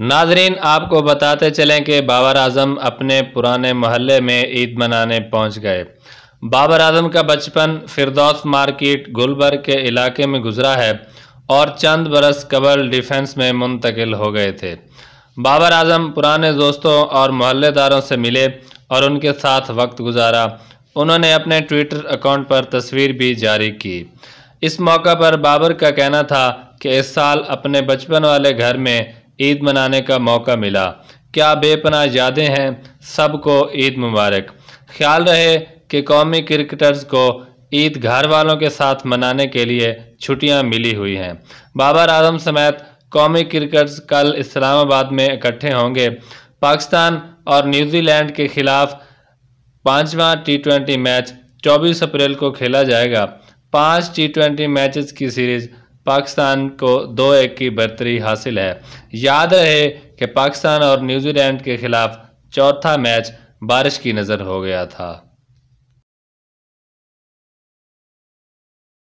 नाजरीन आपको बताते चलें कि बाबर आजम अपने पुराने मोहल्ले में ईद मनाने पहुंच गए बाबर आजम का बचपन फिरदौस मार्केट गुलबर्ग के इलाके में गुजरा है और चंद बरस कबल डिफेंस में मुंतकिल हो गए थे बाबर आजम पुराने दोस्तों और मोहल्लेदारों से मिले और उनके साथ वक्त गुजारा उन्होंने अपने ट्विटर अकाउंट पर तस्वीर भी जारी की इस मौका पर बाबर का कहना था कि इस साल अपने बचपन वाले घर में ईद मनाने का मौका मिला क्या बेपना यादें हैं सबको ईद मुबारक ख्याल रहे कि कौमी क्रिकेटर्स को ईद घर वालों के साथ मनाने के लिए छुट्टियां मिली हुई हैं बाबर आजम समेत कौमी क्रिकेटर्स कल इस्लामाबाद में इकट्ठे होंगे पाकिस्तान और न्यूजीलैंड के खिलाफ पाँचवा टी मैच 24 अप्रैल को खेला जाएगा पाँच टी ट्वेंटी मैचेस की सीरीज पाकिस्तान को दो एक की बर्तरी हासिल है याद रहे कि पाकिस्तान और न्यूजीलैंड के खिलाफ चौथा मैच बारिश की नज़र हो गया था